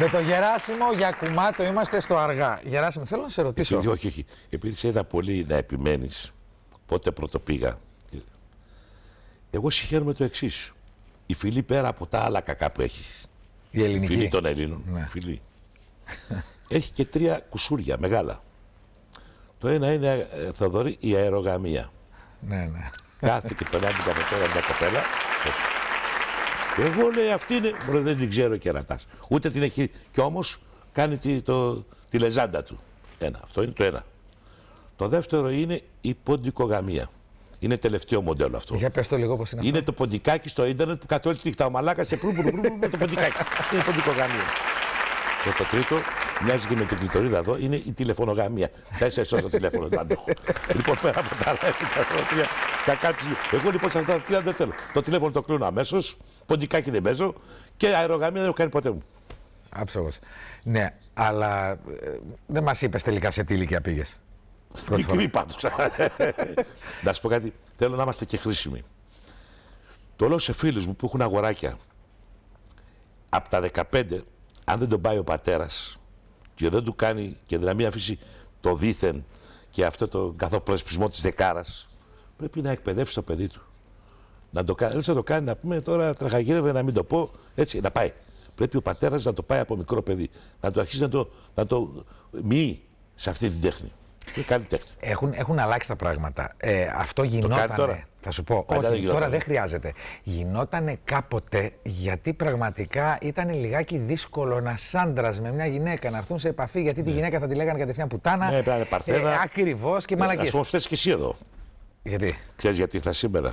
Με το Γεράσιμο για κουμάτο είμαστε στο αργά. Γεράσιμο, θέλω να σε ρωτήσω. Επειδή, όχι, Επειδή σε είδα πολύ να επιμένεις πότε πήγα... Εγώ συγχαίρομαι το εξής. Η φιλή πέρα από τα άλλα κακά που έχει. Η ελληνική. Φιλή των Ελλήνων. Ναι. Φιλή. έχει και τρία κουσούρια μεγάλα. Το ένα είναι, ε, θα η αερογαμία. Ναι, ναι. Κάθε και περνάει την καφετέρα μια κοπέλα. Εγώ λέει αυτή είναι. Μπορεί δεν την ξέρω ρατά. Ούτε την έχει. Κι όμως κάνει τη, το, τη λεζάντα του. Ένα. Αυτό είναι το ένα. Το δεύτερο είναι η ποντικογαμία. Είναι τελευταίο μοντέλο αυτό. Για πες το λίγο πώς είναι. αυτό. Είναι το ποντικάκι στο ίντερνετ που κάτω όλη τη νύχτα ο μαλάκας σε πρού, πρού, το ποντικάκι. είναι ποντικογαμία. Και το τρίτο, μοιάζει και με την κλητορίδα εδώ, είναι η τηλεφωνογαμία. Τέσσερι ώρε τηλέφωνο δεν έχω. λοιπόν, πέρα από τα λάθη, τα τα κάτσι. Εγώ λοιπόν σε αυτά τα τρία δεν θέλω. Το τηλέφωνο το κλείνω αμέσως ποντικάκι δεν παίζω και αερογαμία δεν έχω κάνει ποτέ μου. Άψογος. Ναι, αλλά ε, δεν μας είπες τελικά σε τι ηλικία πήγες. Μικρή πάντως. Να σου πω κάτι, θέλω να είμαστε και χρήσιμοι. Το λέω σε φίλους μου που έχουν αγοράκια. Από τα 15, αν δεν τον πάει ο πατέρας και δεν του κάνει και να μην αφήσει το δίθεν και αυτό το καθοπρεσπισμό της δεκάρας, πρέπει να εκπαιδεύσει το παιδί του. Να το, να το κάνει να πούμε τώρα τραγαγίρευε να μην το πω έτσι να πάει. Πρέπει ο πατέρας να το πάει από μικρό παιδί. Να το αρχίσει να το, να το μοιεί σε αυτή την τέχνη. Είναι καλή τέχνη. Έχουν, έχουν αλλάξει τα πράγματα. Ε, αυτό γινόταν. Τώρα. Θα σου πω. όχι, τώρα δεν χρειάζεται. Γινότανε κάποτε γιατί πραγματικά ήταν λιγάκι δύσκολο ένα άντρα με μια γυναίκα να έρθουν σε επαφή γιατί ναι. τη γυναίκα θα τη λέγανε κατευθείαν πουτάνα. Ναι, ε, παρθένα. Ε, Ακριβώς και ναι, μαλακή. Ας πούμε, και εσύ εδώ. Γιατί. Ξέρεις γιατί θα σήμερα.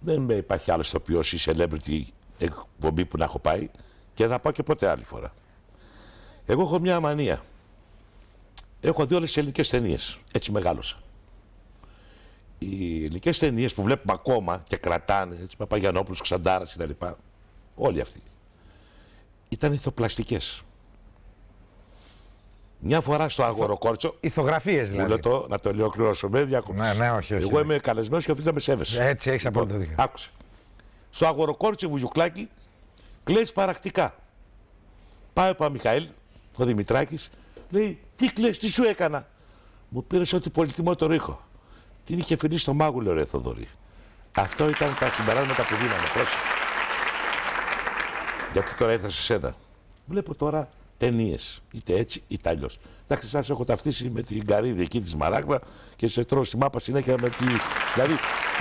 Δεν υπάρχει άλλος οποίο ή celebrity εκπομπή που να έχω πάει και θα πάω και ποτέ άλλη φορά. Εγώ έχω μια αμανία. Έχω δει όλες τις ελληνικές ταινίες. Έτσι μεγάλωσα. Οι ελληνικές ταινίες που βλέπουμε ακόμα και κρατάνε, έτσι Παπαγιανόπουλος, Ξαντάρας κτλ. Όλοι αυτοί. Ήταν ηθοπλαστικές. Μια φορά στο Αγοροκόρτσο. Ιθογραφίε δηλαδή. να το Με Ναι, ναι, όχι, όχι. Εγώ είμαι καλεσμένος και οφείλω να με σέβεσαι. Έτσι, έχεις απόλυτο λοιπόν, δίκιο. Άκουσε. Στο Αγοροκόρτσο βουλιουκλάκι κλαις παρακτικά. Πάει ο Παμιχαήλ, ο Δημητράκης, λέει: Τι κλε, τι σου έκανα. Μου πήρε ότι πολυτιμώ το ρίχο. Την είχε φιλήσει στο μάγουλο, ρε Θοδωρή. Αυτό ήταν τα συμπεράσματα που δίναμε. Πρόσεχε. Γιατί τώρα ήρθα σε σένα. Βλέπω τώρα ταινίες. Είτε έτσι είτε αλλιώς. Εντάξει, σας έχω ταυτίσει με την καρύδη εκεί της Μαράγδα και σε τρώω στη μάπα συνέχεια με τη. Δηλαδή,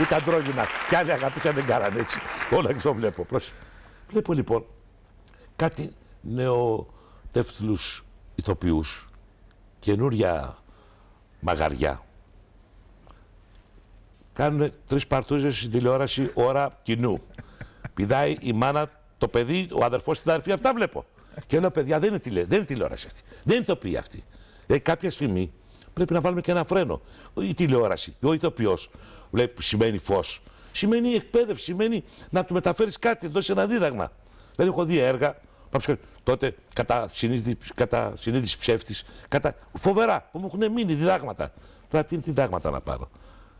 ούτε αντρόγινα. Κι άλλοι αγαπήσαν δεν κάνανε έτσι. Όλα αυτό βλέπω. Βλέπω λοιπόν κάτι νεοτεύθυλου ηθοποιούς, καινούρια μαγαριά. Κάνουν τρεις παρτούζες στην τηλεόραση ώρα κοινού. Πηδάει η μάνα, το παιδί, ο αδερφός στην αδερφή. Αυτά βλέπω. Και λέω, παιδιά, δεν είναι, τηλεόραση αυτή. Δεν είναι ηθοποιοί αυτή. Ε, κάποια στιγμή πρέπει να βάλουμε και ένα φρένο. Η τηλεόραση, ο ηθοποιός, βλέπει, σημαίνει φως. Σημαίνει εκπαίδευση, σημαίνει να του μεταφέρεις κάτι, δώσεις ένα δίδαγμα. Δηλαδή, έχω δει έργα. Τότε κατά συνείδηση, κατά ψεύτης, κατά... φοβερά που μου έχουν μείνει διδάγματα. Τώρα τι διδάγματα να πάρω.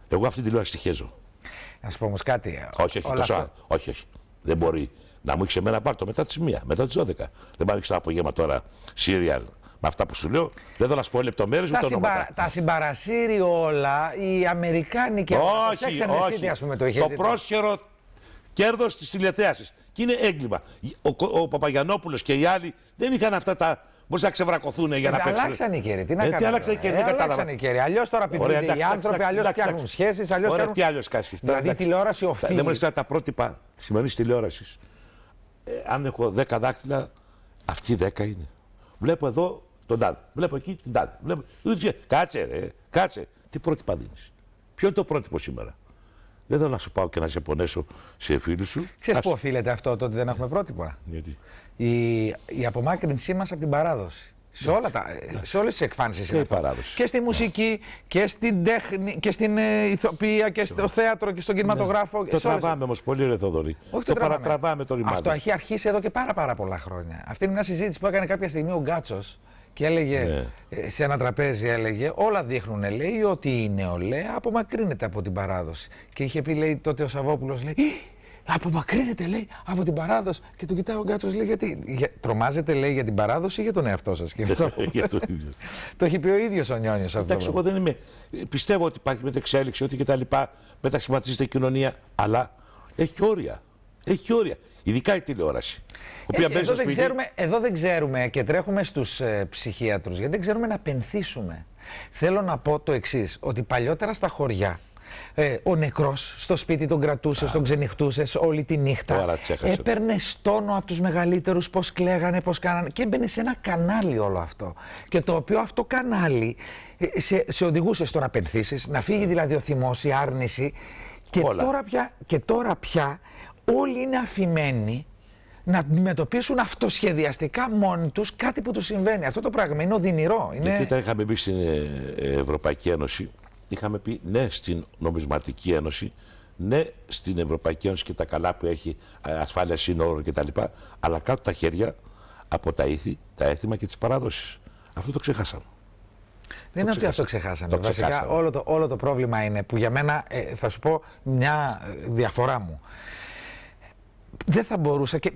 Εγώ αυτή τη τηλεόραση τη χέζω. Να σου πω όμως κάτι. Ε, όχι, όχι, όχι, όχι. Δεν μπορεί να μου έχεις εμένα πάρτο μετά τις 1, μετά τις 12. Δεν πάει το απόγευμα τώρα Σύριαλ με αυτά που σου λέω. Δεν θέλω να σου πω λεπτομέρειε ούτε συμπα... ονόματα. Τα συμπαρασύρει όλα οι Αμερικάνοι και όχι, όχι. ας πούμε, το, το πρόσχερο κέρδος της τηλεθέασης. Και είναι έγκλημα. Ο, ο, Παπαγιανόπουλος και οι άλλοι δεν είχαν αυτά τα. Μπορείς να ξεβρακωθούν για να ε, παίξουν. Αλλάξαν οι κέρδοι. Τι να ε, κάνουν. Αλλάξαν οι κέρδοι. δεν ε, οι Αλλιώς τώρα πηγαίνουν οι άνθρωποι, αλλιώς φτιάχνουν σχέσεις. Αλλιώς Τι άλλο κάσχε. Δηλαδή τηλεόραση οφείλει. Δεν να τα πρότυπα της σημερινής τηλεόρασης ε, αν έχω 10 δάχτυλα, αυτή 10 είναι. Βλέπω εδώ τον τάδε. Βλέπω εκεί την τάδε. Βλέπω... Κάτσε, ρε, κάτσε. Τι πρότυπα δίνεις. Ποιο είναι το πρότυπο σήμερα. Δεν θέλω να σου πάω και να σε πονέσω σε φίλους σου. Ξέρεις πού οφείλεται αυτό το ότι δεν έχουμε πρότυπα. Γιατί. Η, η απομάκρυνσή μας από την παράδοση. Σε, όλα τα, σε όλες τις εκφάνσεις είναι παράδοση. Και στη μουσική και στην τέχνη και στην ε, ηθοποιία και στο θέατρο και στον ναι. κινηματογράφο. Το τραβάμε όμως πολύ ρε Θοδωρή. Όχι το, το παρατραβάμε το ρημάδι. Αυτό έχει αρχίσει εδώ και πάρα πάρα πολλά χρόνια. Αυτή είναι μια συζήτηση που έκανε κάποια στιγμή ο Γκάτσος και έλεγε ναι. ε, σε ένα τραπέζι έλεγε όλα δείχνουν λέει ότι η νεολαία απομακρύνεται από την παράδοση. Και είχε πει λέει τότε ο Σαββόπουλος λέει Απομακρύνεται, λέει, από την παράδοση. Και το κοιτάει ο Γκάτσος, λέει, γιατί. Για... Τρομάζεται, λέει, για την παράδοση ή για τον εαυτό σας. για τον ίδιο. το έχει πει ο ίδιος ο Νιόνιος αυτό. Εντάξει, εγώ δεν είμαι. Πιστεύω ότι υπάρχει μεταξέλιξη, ότι κτλ. Μετασχηματίζεται η κοινωνία. Αλλά έχει όρια. Έχει όρια. Ειδικά η τηλεόραση. Έχει, ε, εδώ, δεν ξέρουμε, εδώ δεν ξέρουμε και τρέχουμε στους ε, ψυχίατρους γιατί δεν ξέρουμε να πενθήσουμε. Θέλω να πω το εξής, ότι παλιότερα στα χωριά ε, ο νεκρός στο σπίτι τον κρατούσες, τον ξενυχτούσες όλη τη νύχτα. Έπαιρνε τόνο από τους μεγαλύτερους πώς κλαίγανε, πώς κάνανε και έμπαινε σε ένα κανάλι όλο αυτό. Και το οποίο αυτό κανάλι ε, σε, σε οδηγούσε στο να να φύγει δηλαδή ο θυμός, η άρνηση και τώρα, πια, και τώρα πια όλοι είναι αφημένοι να αντιμετωπίσουν αυτοσχεδιαστικά μόνοι τους κάτι που τους συμβαίνει. Αυτό το πράγμα είναι οδυνηρό. Είναι... Γιατί όταν είχαμε μπει στην ε, Ευρωπαϊκή Ένωση, είχαμε πει ναι στην νομισματική ένωση, ναι στην Ευρωπαϊκή Ένωση και τα καλά που έχει ε, ασφάλεια σύνορων κτλ. Αλλά κάτω τα χέρια από τα ήθη, τα έθιμα και τις παράδοσεις. Αυτό το ξεχάσαμε. Δεν είναι ότι αυτό ξεχάσαμε. Το Βασικά ξεχάσαμε. Όλο, το, όλο το πρόβλημα είναι που για μένα ε, θα σου πω μια ε, διαφορά μου δεν θα μπορούσα. Και,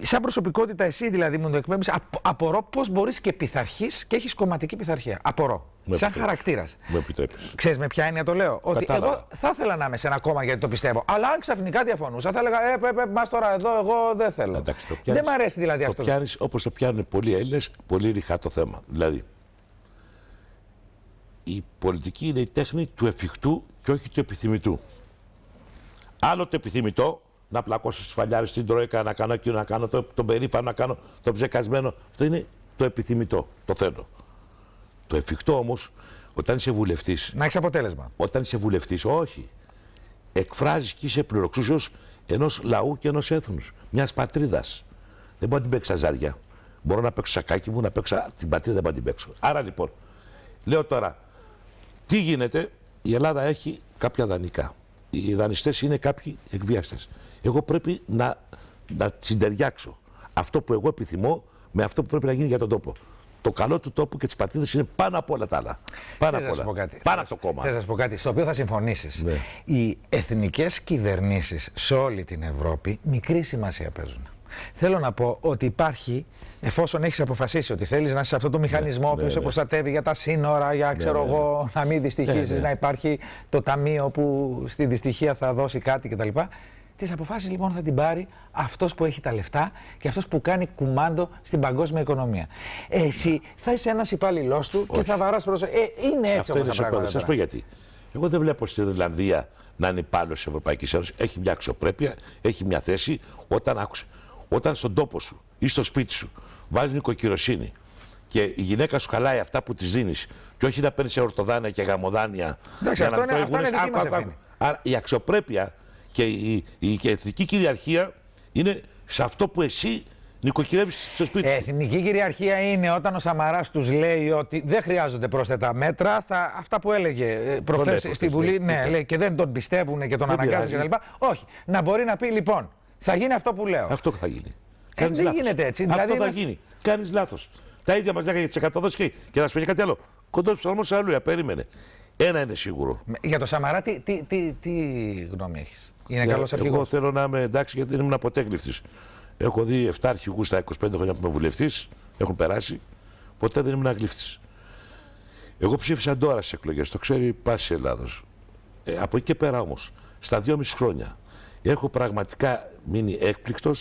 σαν προσωπικότητα, εσύ δηλαδή μου το εκπέμπεις, απορώ πώς μπορείς και πειθαρχείς και έχεις κομματική πειθαρχία. Απορώ. Με σαν χαρακτήρας. Με επιτρέπει. Ξέρεις με ποια έννοια το λέω. Ότι εγώ θα ήθελα να είμαι σε ένα κόμμα γιατί το πιστεύω. Αλλά αν ξαφνικά διαφωνούσα, θα έλεγα Ε, ε, ε μα τώρα εδώ, εγώ δεν θέλω. Εντάξει, το πιάνεις, δεν μ' αρέσει δηλαδή αυτό. Το πιάνεις όπως το πιάνουν πολλοί Έλληνες, πολύ ρηχά το θέμα. Δηλαδή, η πολιτική είναι η τέχνη του εφικτού και όχι του επιθυμητού. Άλλο το επιθυμητό, να πλακώσω στις φαλιάρες στην Τρόικα, να κάνω εκείνο, να κάνω το, τον περήφανο, να κάνω τον ψεκασμένο. Αυτό είναι το επιθυμητό, το θέλω. Το εφικτό όμως, όταν είσαι βουλευτής. Να έχεις αποτέλεσμα. Όταν είσαι βουλευτής, όχι. Εκφράζεις και είσαι πληροξούσιος ενός λαού και ενός έθνους, μιας πατρίδας. Δεν μπορώ να την παίξω ζάρια. Μπορώ να παίξω σακάκι μου, να παίξω την πατρίδα, δεν μπορώ να την παίξω. Άρα λοιπόν, λέω τώρα, τι γίνεται, η Ελλάδα έχει κάποια δανεικά οι δανειστές είναι κάποιοι εκβιάστε. Εγώ πρέπει να, να συντεριάξω αυτό που εγώ επιθυμώ με αυτό που πρέπει να γίνει για τον τόπο. Το καλό του τόπου και της πατρίδας είναι πάνω από όλα τα άλλα. Πάνω από όλα. Πάνω το κόμμα. Θα σα πω κάτι, στο οποίο θα συμφωνήσεις. Ναι. Οι εθνικές κυβερνήσεις σε όλη την Ευρώπη μικρή σημασία παίζουν. Θέλω να πω ότι υπάρχει, εφόσον έχεις αποφασίσει ότι θέλεις να είσαι σε αυτό το ναι, μηχανισμό που σε προστατεύει για τα σύνορα, για ναι, ξέρω ναι, εγώ, να μην δυστυχήσει, να υπάρχει το ταμείο που στη δυστυχία θα δώσει κάτι κτλ. Τις αποφάσεις λοιπόν θα την πάρει αυτός που έχει τα λεφτά και αυτός που κάνει κουμάντο στην παγκόσμια οικονομία. Εσύ θα είσαι ένας υπάλληλός του και θα βαράς προς ε, είναι έτσι όπω. τα πράγματα. Σα πω γιατί. Εγώ δεν βλέπω στην Ιρλανδία να είναι υπάλληλος της Ευρωπαϊκής Ένωσης. Έχει μια αξιοπρέπεια, έχει μια θέση. Όταν άκουσε. Όταν στον τόπο σου ή στο σπίτι σου βάζεις νοικοκυροσύνη και η γυναίκα σου χαλάει αυτά που της δίνεις, και όχι να παίρνεις ορτοδάνεια και γαμοδάνεια. Εντάξει, αυτό είναι, αυτό είναι δική Άρα η αξιοπρέπεια και η, η, εθνική κυριαρχία είναι σε αυτό που εσύ νοικοκυρεύεις στο σπίτι σου. Εθνική κυριαρχία είναι όταν ο Σαμαράς τους λέει ότι δεν χρειάζονται πρόσθετα μέτρα. Θα, αυτά που έλεγε ε, προχθέ στη Βουλή, ναι, λέει, και δεν τον πιστεύουν και τον αναγκάζουν κτλ. Όχι. Να μπορεί να πει λοιπόν, θα γίνει αυτό που λέω. Αυτό θα γίνει. Ε, δεν λάθος. γίνεται έτσι. Αυτό δηλαδή θα γίνει. Κάνεις λάθος. Τα ίδια μας λέγανε για τις 100 και, και να σου πει κάτι άλλο. Κοντό ψαλμό αλλού, περίμενε. Ένα είναι σίγουρο. Για το Σαμαρά, τι, τι, τι, τι γνώμη έχεις. Είναι καλός αρχηγός. Εγώ θέλω να είμαι εντάξει, γιατί δεν ήμουν αποτέκληφτη. Έχω δει 7 αρχηγούς στα 25 χρόνια που είμαι βουλευτής, έχουν περάσει. Ποτέ δεν ήμουν αγλήφτη. Εγώ ψήφισα τώρα στις εκλογές, το ξέρει πάση Ελλάδος. Ε, από εκεί και πέρα όμως, στα 2,5 χρόνια έχω πραγματικά μείνει έκπληκτος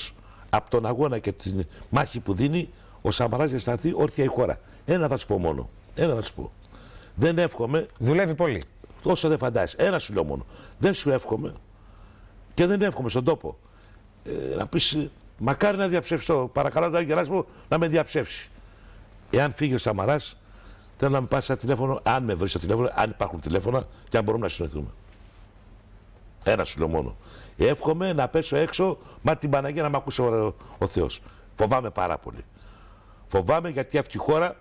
από τον αγώνα και τη μάχη που δίνει ο Σαμαράς για σταθεί όρθια η χώρα. Ένα θα σου πω μόνο. Ένα θα σου πω. Δεν εύχομαι. Δουλεύει πολύ. Όσο δεν φαντάζει. Ένα σου λέω μόνο. Δεν σου εύχομαι και δεν εύχομαι στον τόπο. Ε, να πεις, μακάρι να διαψευστώ. Παρακαλώ τον μου να με διαψεύσει. Εάν φύγει ο Σαμαράς, θέλω να με πας ένα τηλέφωνο, αν με βρεις στο τηλέφωνο, αν υπάρχουν τηλέφωνα και αν μπορούμε να συνοηθούμε. Ένα σου λέω μόνο. Εύχομαι να πέσω έξω, μα την Παναγία να μ' ακούσει ο, ο Θεός. Φοβάμαι πάρα πολύ. Φοβάμαι γιατί αυτή η χώρα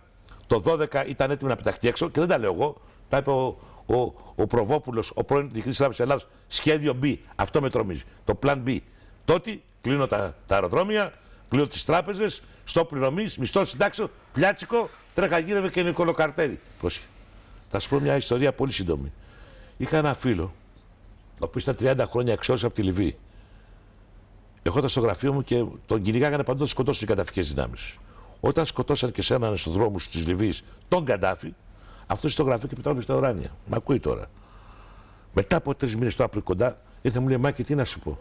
το 12 ήταν έτοιμη να πεταχτεί έξω και δεν τα λέω εγώ. Τα είπε ο, ο, ο Προβόπουλος, ο πρώην διοικητής Τράπεζα σχέδιο B. Αυτό με τρομίζει. Το plan B. Τότε κλείνω τα, τα αεροδρόμια, κλείνω τις τράπεζες, στο πληρωμής, μισθό συντάξεω, πλιάτσικο, τρέχα γύρευε και νοικολοκαρτέρι. Πώ. Θα σου πω μια ιστορία πολύ σύντομη. Είχα ένα φίλο ο οποίο ήταν 30 χρόνια εξόδου από τη Λιβύη. Εγώ στο γραφείο μου και τον κυνηγάγανε παντού να σκοτώσουν οι καταφικέ δυνάμεις. Όταν σκοτώσαν και σέναν στους δρόμους της Λιβύης τον Καντάφη, αυτός στο γραφείο και πετάμε στα ουράνια. Μα ακούει τώρα. Μετά από τρεις μήνες το άπρο κοντά, ήρθε μου λέει Μάκη, τι να σου πω.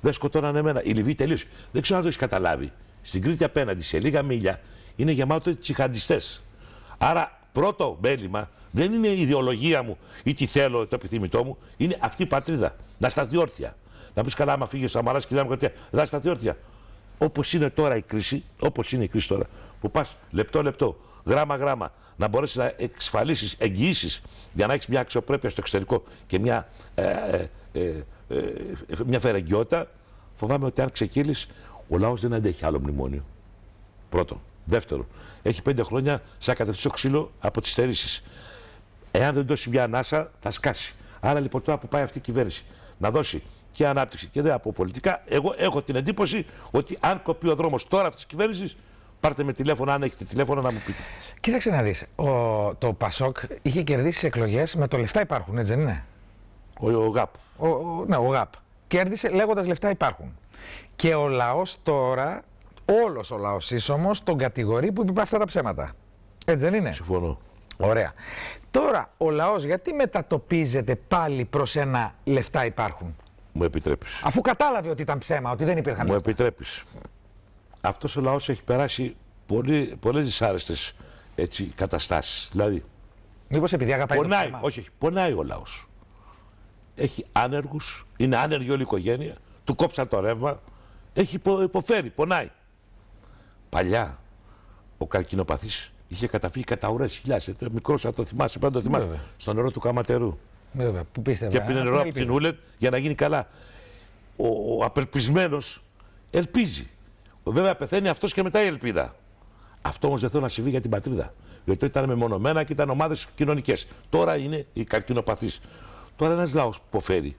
Δεν σκοτώναν εμένα. Η Λιβύη τελείωσε. Δεν ξέρω αν το έχεις καταλάβει. Στην Κρήτη απέναντι, σε λίγα μίλια, είναι γεμάτο τσιχαντιστές. Άρα, πρώτο μέλημα δεν είναι η ιδεολογία μου ή τι θέλω, το επιθυμητό μου. Είναι αυτή η πατρίδα. Να στα διόρθια. Να πεις καλά, άμα φύγεις ο Σαμαρά και Δημοκρατία, να στα διόρθια. Όπως είναι τώρα η κρίση, όπως είναι η κρίση τώρα, που πας λεπτό-λεπτό, γράμμα-γράμμα, να μπορέσεις να εξασφαλίσεις εγγυήσεις για να έχεις μια αξιοπρέπεια στο εξωτερικό και μια, ε, ε, ε μια φοβάμαι ότι αν ξεκύλει, ο λαός δεν αντέχει άλλο μνημόνιο. Πρώτο. Δεύτερο, έχει πέντε χρόνια σαν κατευθύνσιο ξύλο από τις στερήσεις. Εάν δεν δώσει μια ανάσα, θα σκάσει. Άρα λοιπόν τώρα που πάει αυτή η κυβέρνηση να δώσει και ανάπτυξη και δεν από πολιτικά, εγώ έχω την εντύπωση ότι αν κοπεί ο δρόμος τώρα αυτής της κυβέρνησης, πάρτε με τηλέφωνο, αν έχετε τηλέφωνο, να μου πείτε. Κοίταξε να δεις. Το Πασόκ είχε κερδίσει εκλογές με το λεφτά υπάρχουν, έτσι δεν είναι. Ο, ο ΓΑΠ. Ο, ναι, ο ΓΑΠ. Κέρδισε λέγοντας λεφτά υπάρχουν. Και ο λαός τώρα, όλος ο λαός ίσω, τον κατηγορεί που είπε αυτά τα ψέματα. Έτσι δεν είναι. Συμφωνώ. Ωραία. Τώρα ο λαός γιατί μετατοπίζεται πάλι προς ένα λεφτά υπάρχουν. Μου επιτρέπεις. Αφού κατάλαβε ότι ήταν ψέμα, ότι δεν υπήρχαν Μου λεφτά. επιτρέπεις. Αυτός ο λαός έχει περάσει πολύ, πολλές δυσάρεστες καταστάσεις. Δηλαδή, Μήπως επειδή αγαπάει πονάει, Όχι, πονάει ο λαός. Έχει άνεργους, είναι άνεργη όλη η οικογένεια, του κόψαν το ρεύμα, έχει υποφέρει, πονάει. Παλιά ο καρκινοπαθής Είχε καταφύγει κατά ουρές χιλιάδε. Ε, Μικρός, αν το θυμάσαι, πάντα το θυμάσαι. Στο νερό του Καματερού. Βέβαια, που πίστευα. Και πίνει νερό από την Ούλετ για να γίνει καλά. Ο, ο απελπισμένο ελπίζει. Βέβαια, πεθαίνει αυτός και μετά η ελπίδα. Αυτό όμως δεν θέλω να συμβεί για την πατρίδα. Γιατί ήταν μεμονωμένα και ήταν ομάδες κοινωνικές. Τώρα είναι οι καρκινοπαθείς. Τώρα ένας λαός που υποφέρει.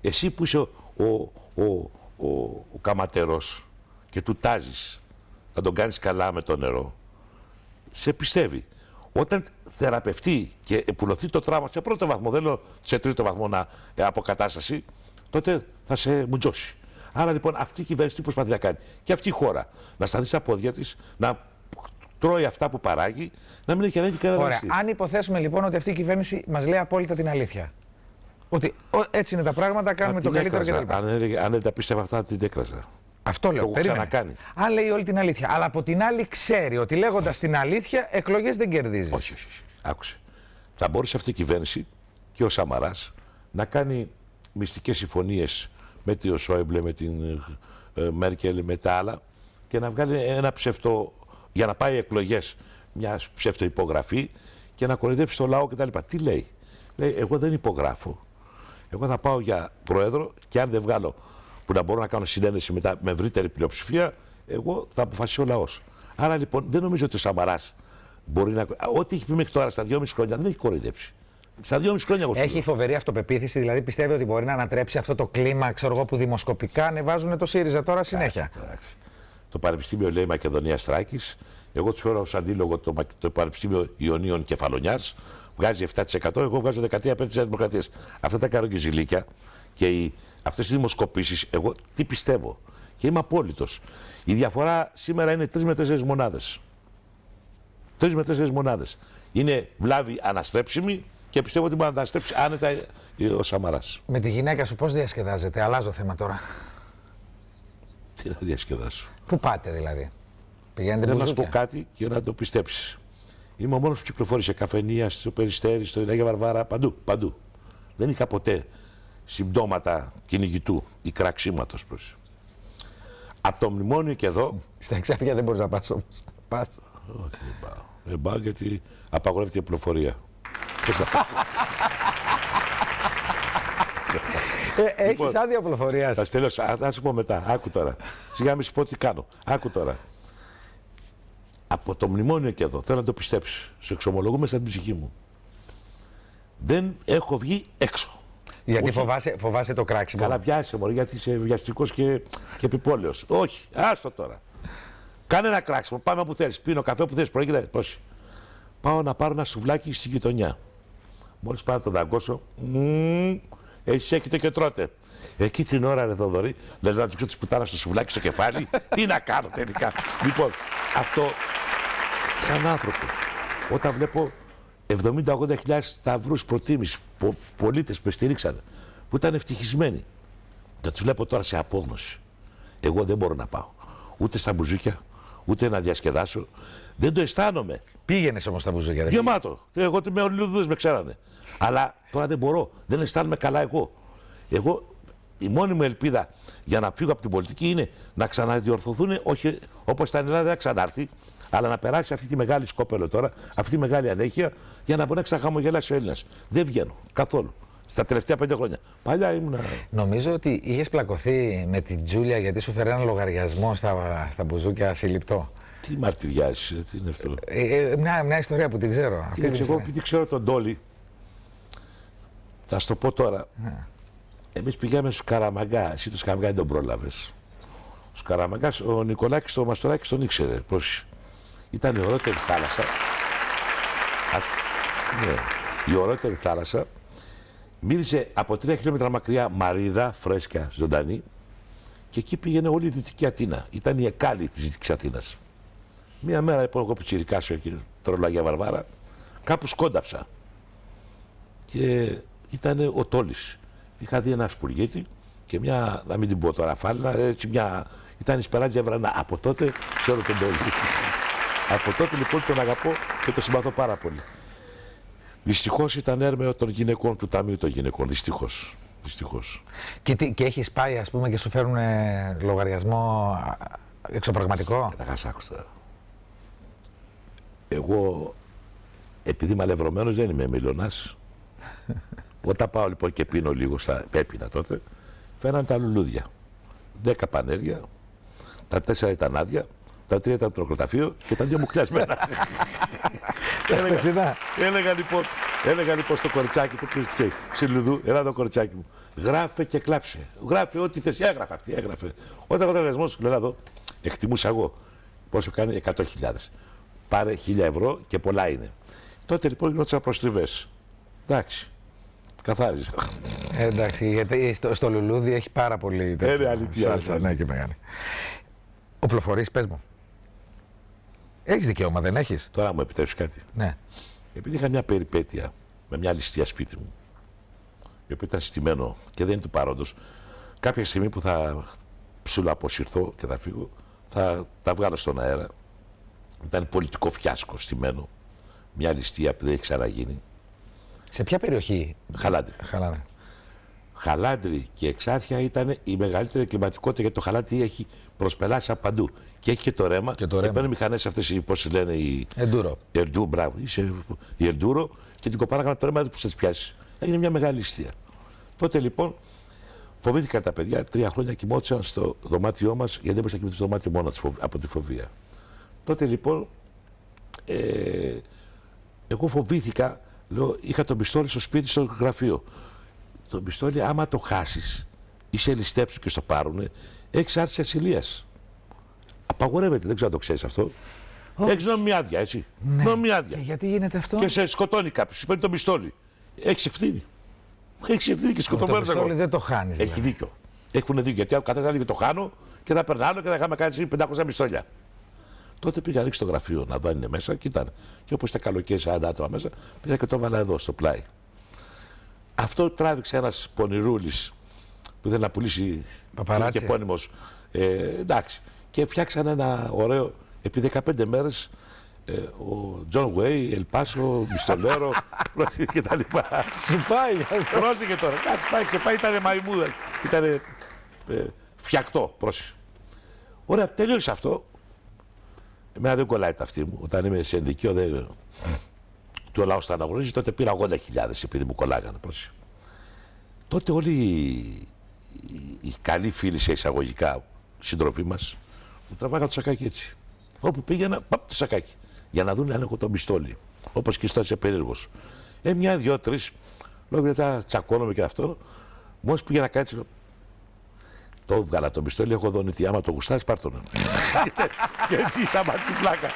Εσύ που είσαι ο, ο, ο, ο, ο καματερός και του τάζεις να τον κάνεις καλά με το νερό σε πιστεύει. Όταν θεραπευτεί και επουλωθεί το τραύμα σε πρώτο βαθμό, δεν λέω σε τρίτο βαθμό να ε, αποκατάσταση, τότε θα σε μουτζώσει. Άρα λοιπόν αυτή η κυβέρνηση τι προσπαθεί να κάνει. Και αυτή η χώρα να σταθεί στα πόδια της, να τρώει αυτά που παράγει, να μην έχει ανάγκη κανένα Ωραία. Αν υποθέσουμε λοιπόν ότι αυτή η κυβέρνηση μας λέει απόλυτα την αλήθεια. Ότι έτσι είναι τα πράγματα, κάνουμε το καλύτερο κτλ. Αν, αν δεν τα πίστευα αυτά, την έκραζα. Αυτό λέω. Το Αν λέει όλη την αλήθεια. Αλλά από την άλλη ξέρει ότι λέγοντας την αλήθεια, εκλογές δεν κερδίζεις. Όχι, όχι, όχι. Άκουσε. Θα μπορούσε αυτή η κυβέρνηση και ο Σαμαράς να κάνει μυστικές συμφωνίες με τη Σόιμπλε, με την ε, Μέρκελ, με τα άλλα και να βγάλει ένα ψευτο. για να πάει εκλογές μια ψευτουπογραφή και να κοροϊδέψει το λαό κτλ. Τι λέει. Λέει, εγώ δεν υπογράφω. Εγώ θα πάω για πρόεδρο και αν δεν βγάλω που να μπορώ να κάνω συνένεση μετά με ευρύτερη πλειοψηφία, εγώ θα αποφασίσω ο λαός. Άρα λοιπόν δεν νομίζω ότι ο Σαμαράς μπορεί να. Ό,τι έχει πει μέχρι τώρα στα 2,5 χρόνια δεν έχει κοροϊδέψει. Στα 2,5 χρόνια εγώ Έχει φοβερή αυτοπεποίθηση, δηλαδή πιστεύει ότι μπορεί να ανατρέψει αυτό το κλίμα ξέρω εγώ, που δημοσκοπικά ανεβάζουν το ΣΥΡΙΖΑ τώρα συνέχεια. Το Πανεπιστήμιο λέει Μακεδονία Στράκης. Εγώ τους φέρω ως αντίλογο το, το Πανεπιστήμιο Ιωνίων Κεφαλονιάς. Βγάζει 7%, εγώ βγάζω 13% της Δημοκρατίας. Αυτά τα καρογγιζιλίκια και οι, αυτές οι δημοσκοπήσεις, εγώ τι πιστεύω και είμαι απόλυτος. Η διαφορά σήμερα είναι είναι με τέσσερις μονάδες. τρεις με τέσσερις μονάδες. Είναι βλάβη αναστρέψιμη και πιστεύω ότι μπορεί να αναστρέψει άνετα ο Σαμαράς. Με τη γυναίκα σου πώς διασκεδάζεται, αλλάζω θέμα τώρα. Τι να διασκεδάσω. Πού πάτε δηλαδή. Πηγαίνετε Δεν να σου πω κάτι και να το πιστέψεις. Είμαι ο μόνος που κυκλοφόρησε καφενεία, στο Περιστέρι, στο Ινάγια Βαρβάρα, παντού, παντού. Δεν είχα ποτέ συμπτώματα κυνηγητού ή κραξίματος προς. Από το μνημόνιο και εδώ. Στα εξάρια δεν μπορείς να πας όμως. Πας. Όχι, δεν πάω. Δεν πάω γιατί απαγορεύεται η πληροφορία. Έχει λοιπόν, άδεια πληροφορίας. Θα στέλνω, θα σου πω μετά. Άκου τώρα. Σιγά μην σου πω τι κάνω. Άκου τώρα. Από το μνημόνιο και εδώ, θέλω να το πιστέψεις. Σε εξομολογούμε σαν την ψυχή μου. Δεν έχω βγει έξω. Γιατί φοβάσαι, φοβάσαι το κράξιμο. Καλά, βιάσαι μωρέ, γιατί είσαι βιαστικός και, και επιπόλαιος. Όχι, άστο τώρα. Κάνε ένα κράξιμο. Πάμε όπου θέλεις. Πίνω καφέ που θέλει. πρόκειται Πώς. Πάω να πάρω ένα σουβλάκι στη γειτονιά. Μόλις πάρω να το δαγκώσω. Εσεί έχετε και τρώτε. Εκεί την ώρα ρε Θοδωρή, λέω να του ξέρω τη στο σουβλάκι στο κεφάλι. Τι να κάνω τελικά. λοιπόν, αυτό σαν άνθρωπος. Όταν βλέπω 70 80000 σταυρού προτίμηση, πολίτε πολίτες που με στηρίξαν, που ήταν ευτυχισμένοι. Και τους βλέπω τώρα σε απόγνωση. Εγώ δεν μπορώ να πάω. Ούτε στα μπουζούκια, ούτε να διασκεδάσω. Δεν το αισθάνομαι. Πήγαινες όμως στα μπουζούκια. Γεμάτο. Εγώ με ολιδού με ξέρανε. Αλλά τώρα δεν μπορώ. Δεν αισθάνομαι καλά εγώ. Εγώ η μόνη μου ελπίδα για να φύγω από την πολιτική είναι να ξαναδιορθωθούν, όχι όπως ήταν η Ελλάδα, να ξανάρθει αλλά να περάσει αυτή τη μεγάλη σκόπελο τώρα, αυτή τη μεγάλη ανέχεια, για να μπορέσει να χαμογελάσει ο Έλληνας. Δεν βγαίνω καθόλου. Στα τελευταία πέντε χρόνια. Παλιά ήμουν. Νομίζω ότι είχες πλακωθεί με την Τζούλια γιατί σου φέρνει ένα λογαριασμό στα, στα μπουζούκια συλληπτό. Τι μαρτυριάζεις, ε, τι είναι αυτό. Ε, ε, μια, μια ιστορία που την ξέρω. Αυτή Κοίταξε, εγώ επειδή ξέρω τον Τόλι, θα σου το πω τώρα. Yeah. Ναι. Εμείς πηγαίναμε στους Καραμαγκά. Εσύ τους Καραμαγκά δεν τον πρόλαβες. Στους Καραμαγκάς, ο Νικολάκης, ο Μαστοράκη τον ήξερε. Πώς... Ήταν η ωραίτερη θάλασσα. Α, ναι. Η ωραίτερη θάλασσα. Μύριζε από τρία χιλιόμετρα μακριά μαρίδα, φρέσκια, ζωντανή. Και εκεί πήγαινε όλη η Δυτική Αθήνα. Ήταν η εκάλη της Δυτικής Αθήνας. Μία μέρα λοιπόν, εγώ πιτσυρικά σου εκεί, τρολάγια Βαρβάρα, κάπου σκόνταψα. Και ήταν ο Τόλης. Είχα δει ένα σπουργίτη και μια, να μην την πω τώρα, φάλα, έτσι μια. ήταν η σπεράτζια βρανά. Από τότε ξέρω τον Τόλη. Από τότε λοιπόν τον αγαπώ και τον συμπαθώ πάρα πολύ. Δυστυχώς ήταν έρμεο των γυναικών του Ταμείου των Γυναικών. Δυστυχώς. Δυστυχώς. Και, τι, και έχεις πάει ας πούμε και σου φέρουν ε, λογαριασμό εξωπραγματικό. Καταρχάς, άκουσα. Εγώ επειδή είμαι αλευρωμένος, δεν είμαι μιλωνά. Όταν πάω λοιπόν και πίνω λίγο στα πέπινα τότε φέραν τα λουλούδια. Δέκα πανέρια, τα τέσσερα ήταν άδεια, τα τρία ήταν από το κροταφείο και τα δύο μου κλιασμένα. έλεγα, έλεγα, λοιπόν, έλεγα λοιπόν στο κοριτσάκι του Κρυφτή, Σιλουδού, έλα το κοριτσάκι μου. Γράφε και κλάψε. Γράφε ό,τι θες, Έγραφε αυτή, έγραφε. Όταν ήταν σου, λέει εδώ, εκτιμούσα εγώ πόσο κάνει 100.000. Πάρε 1.000 ευρώ και πολλά είναι. Τότε λοιπόν γινόντουσαν προστριβέ. Εντάξει. Καθάριζα. Ε, εντάξει, γιατί στο, στο λουλούδι έχει πάρα πολύ. Ε, είναι αλήθεια. Ναι, και μεγάλη. Ο πες μου. Έχεις δικαίωμα, δεν έχεις. Τώρα μου επιτρέψεις κάτι. Ναι. Επειδή είχα μια περιπέτεια με μια ληστεία σπίτι μου, η οποία ήταν στημένο και δεν είναι του παρόντος, κάποια στιγμή που θα ψηλοαποσυρθώ και θα φύγω, θα τα βγάλω στον αέρα. Ήταν πολιτικό φιάσκο στημένο. Μια ληστεία που δεν έχει ξαναγίνει. Σε ποια περιοχή, Χαλάντη. Χαλάντη χαλάντρι και εξάρχεια ήταν η μεγαλύτερη κλιματικότητα γιατί το χαλάτι έχει προσπελάσει από παντού. Και έχει και το ρέμα. Και, και παίρνει μηχανές αυτές οι, πώς λένε, οι. Εντούρο Ερντού, μπράβο. Είσαι, η Ερντούρο και την κοπάρα το ρέμα που σα πιάσει. Έγινε μια μεγάλη ιστορία. Τότε λοιπόν φοβήθηκαν τα παιδιά. Τρία χρόνια κοιμώτησαν στο δωμάτιό μας γιατί δεν μπορούσαν να κοιμηθούν στο δωμάτιο μόνος από τη φοβία. Τότε λοιπόν ε, εγώ φοβήθηκα, λέω, είχα το πιστόλι στο σπίτι, στο γραφείο. Το πιστόλι, άμα το χάσεις ή σε ληστέψουν και στο πάρουν. έχεις άρση ασυλίας. Απαγορεύεται, δεν ξέρω αν το ξέρεις αυτό. Έχει νομιάδια, άδεια, έτσι. Ναι. Νομιάδια. άδεια. Και γιατί γίνεται αυτό. Και σε σκοτώνει κάποιος, σου παίρνει το πιστόλι. Έχεις ευθύνη. Έχεις ευθύνη και σκοτώνεις Το πιστόλι δεν το χάνεις. Έχει δηλαδή. δίκιο. Έχουν δίκιο. Γιατί αν καθένα το χάνω και θα περνάω και θα είχαμε κάνει 500 πιστόλια. Τότε πήγα ρίξει το γραφείο να δω αν είναι μέσα και ήταν. Και όπως ήταν καλοκαίρι 40 άτομα μέσα, πήγα και το έβαλα εδώ στο πλάι. Αυτό τράβηξε ένας πονηρούλης που ήθελε να πουλήσει. Και πόνιμο. Ε, εντάξει. Και φτιάξαν ένα ωραίο. Επί 15 μέρες ε, ο Τζον Γουέι, Ελπάσο, μιστολέρο και τα λοιπά. Σου Πρόσεχε τώρα. Κάτσε πάει, ξεπάει, ήταν μαϊμούδα. Ήταν ε, φτιακτό, πρόσεχε. Ωραία, τελείωσε αυτό. Εμένα δεν κολλάει αυτή μου. Όταν είμαι σε ενδικείο δεν και ο λαός τα αναγνωρίζει, τότε πήρα 80.000 επειδή μου κολλάγανε. Πώς. Τότε όλοι οι καλοί φίλοι σε εισαγωγικά συντροφοί μας μου τραβάγανε το σακάκι έτσι. Όπου πήγαινα, παπ το σακάκι. Για να δουν αν έχω το πιστόλι. Όπως και στο είσαι περίεργος. Ε, μια, δυο, τρεις. Λέω μετά τσακώνομαι και αυτό. Μόλις πήγαινα να κάτσει. Το έβγαλα το πιστόλι, έχω δονηθεί. Άμα το γουστάρεις, πάρ' και έτσι πλάκα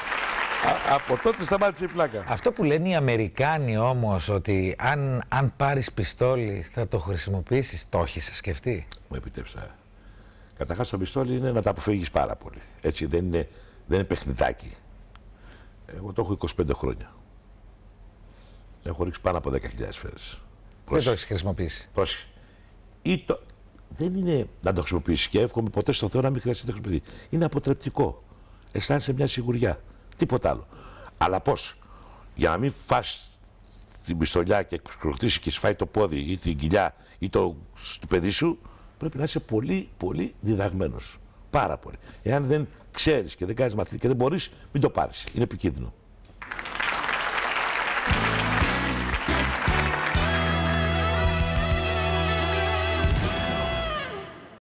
από τότε σταμάτησε η πλάκα. Αυτό που λένε οι Αμερικάνοι όμως, ότι αν, αν πάρεις πιστόλι θα το χρησιμοποιήσεις, το έχεις σκεφτεί. Μου επιτρέψα. Καταρχάς το πιστόλι είναι να τα αποφύγεις πάρα πολύ. Έτσι δεν είναι, δεν είναι παιχνιδάκι. Εγώ το έχω 25 χρόνια. Έχω ρίξει πάνω από 10.000 σφαίρε. Δεν το έχεις χρησιμοποιήσει. Πρόσεχε. το... Δεν είναι να το χρησιμοποιήσεις και εύχομαι ποτέ στο Θεό να μην χρειαστεί να το χρησιμοποιήσει. Είναι αποτρεπτικό. Αισθάνεσαι μια σιγουριά. Τίποτα άλλο. Αλλά πώς. Για να μην φας την πιστολιά και εκπληκτήσει και σφάει το πόδι ή την κοιλιά ή το του παιδί σου, πρέπει να είσαι πολύ, πολύ διδαγμένος. Πάρα πολύ. Εάν δεν ξέρεις και δεν κάνεις μαθήματα και δεν μπορείς, μην το πάρεις. Είναι επικίνδυνο.